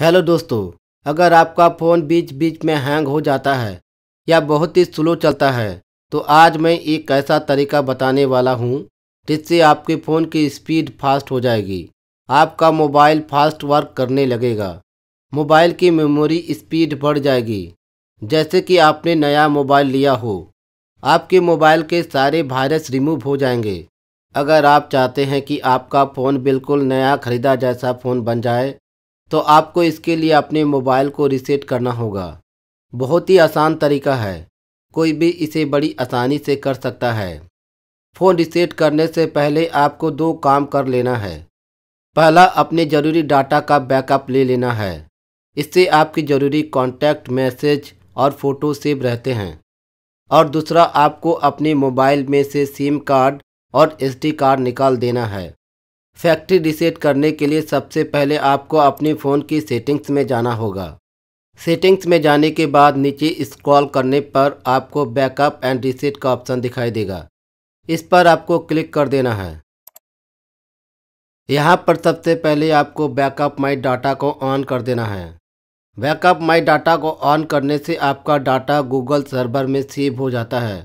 hello दोस्तों अगर आपका फ़ोन बीच बीच में हैंग हो जाता है या बहुत ही स्लो चलता है तो आज मैं एक ऐसा तरीका बताने वाला हूँ जिससे आपके फ़ोन की स्पीड फास्ट हो जाएगी आपका मोबाइल फास्ट वर्क करने लगेगा मोबाइल की मेमोरी स्पीड बढ़ जाएगी जैसे कि आपने नया मोबाइल लिया हो आपके मोबाइल के सारे वायरस रिमूव हो जाएंगे अगर आप चाहते हैं कि आपका फ़ोन बिल्कुल नया ख़रीदा जैसा फ़ोन बन जाए तो आपको इसके लिए अपने मोबाइल को रिसेट करना होगा बहुत ही आसान तरीका है कोई भी इसे बड़ी आसानी से कर सकता है फ़ोन रिसेट करने से पहले आपको दो काम कर लेना है पहला अपने ज़रूरी डाटा का बैकअप ले लेना है इससे आपके ज़रूरी कॉन्टैक्ट मैसेज और फ़ोटो सेव रहते हैं और दूसरा आपको अपने मोबाइल में से सिम कार्ड और एसडी कार्ड निकाल देना है फैक्ट्री रिसेट करने के लिए सबसे पहले आपको अपने फ़ोन की सेटिंग्स में जाना होगा सेटिंग्स में जाने के बाद नीचे स्क्रॉल करने पर आपको बैकअप एंड रिसेट का ऑप्शन दिखाई देगा इस पर आपको क्लिक कर देना है यहाँ पर सबसे पहले आपको बैकअप माई डाटा को ऑन कर देना है बैकअप माई डाटा को ऑन करने से आपका डाटा गूगल सर्वर में सेव हो जाता है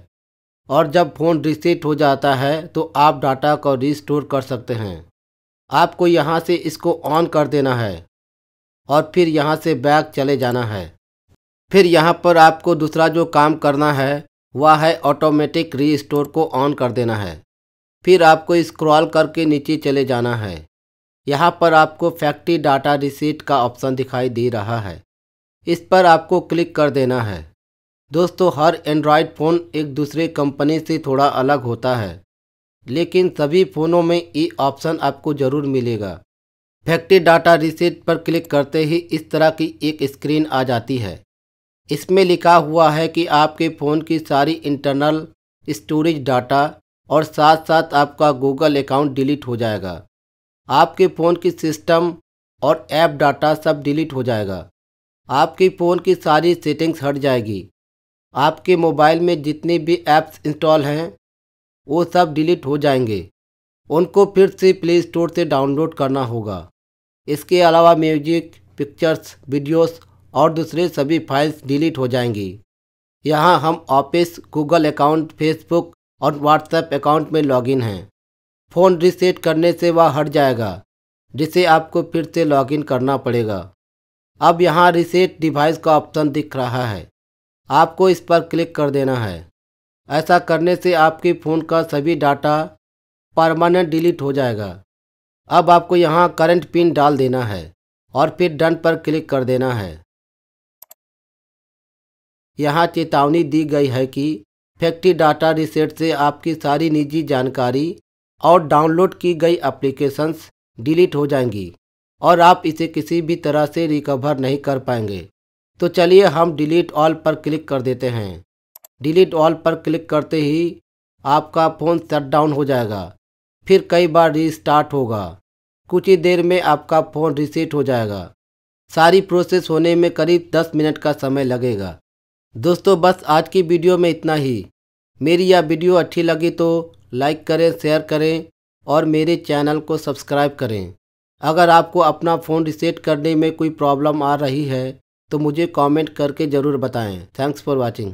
और जब फ़ोन रिसेट हो जाता है तो आप डाटा को रिस्टोर कर सकते हैं आपको यहाँ से इसको ऑन कर देना है और फिर यहाँ से बैग चले जाना है फिर यहाँ पर आपको दूसरा जो काम करना है वह है ऑटोमेटिक रीस्टोर को ऑन कर देना है फिर आपको स्क्रॉल करके नीचे चले जाना है यहाँ पर आपको फैक्ट्री डाटा रिसीट का ऑप्शन दिखाई दे रहा है इस पर आपको क्लिक कर देना है दोस्तों हर एंड्रॉयड फ़ोन एक दूसरे कंपनी से थोड़ा अलग होता है लेकिन सभी फ़ोनों में ये ऑप्शन आपको ज़रूर मिलेगा फैक्ट्री डाटा रिसेट पर क्लिक करते ही इस तरह की एक स्क्रीन आ जाती है इसमें लिखा हुआ है कि आपके फ़ोन की सारी इंटरनल स्टोरेज डाटा और साथ साथ आपका गूगल अकाउंट डिलीट हो जाएगा आपके फ़ोन की सिस्टम और ऐप डाटा सब डिलीट हो जाएगा आपके फ़ोन की सारी सेटिंग्स हट जाएगी आपके मोबाइल में जितने भी ऐप्स इंस्टॉल हैं वो सब डिलीट हो जाएंगे उनको फिर से प्ले स्टोर से डाउनलोड करना होगा इसके अलावा म्यूजिक पिक्चर्स वीडियोस और दूसरे सभी फाइल्स डिलीट हो जाएंगी यहाँ हम ऑफिस गूगल अकाउंट फेसबुक और व्हाट्सएप अकाउंट में लॉगिन हैं फ़ोन रीसेट करने से वह हट जाएगा जिसे आपको फिर से लॉगिन करना पड़ेगा अब यहाँ रीसेट डिवाइस का ऑप्शन दिख रहा है आपको इस पर क्लिक कर देना है ऐसा करने से आपके फ़ोन का सभी डाटा परमानेंट डिलीट हो जाएगा अब आपको यहाँ करंट पिन डाल देना है और फिर डन पर क्लिक कर देना है यहाँ चेतावनी दी गई है कि फैक्ट्री डाटा रिसेट से आपकी सारी निजी जानकारी और डाउनलोड की गई एप्लीकेशंस डिलीट हो जाएंगी और आप इसे किसी भी तरह से रिकवर नहीं कर पाएंगे तो चलिए हम डिलीट ऑल पर क्लिक कर देते हैं डिलीट ऑल पर क्लिक करते ही आपका फ़ोन शट डाउन हो जाएगा फिर कई बार रिस्टार्ट होगा कुछ ही देर में आपका फ़ोन रीसेट हो जाएगा सारी प्रोसेस होने में करीब दस मिनट का समय लगेगा दोस्तों बस आज की वीडियो में इतना ही मेरी यह वीडियो अच्छी लगी तो लाइक करें शेयर करें और मेरे चैनल को सब्सक्राइब करें अगर आपको अपना फ़ोन रिसेट करने में कोई प्रॉब्लम आ रही है तो मुझे कमेंट करके ज़रूर बताएं थैंक्स फॉर वाचिंग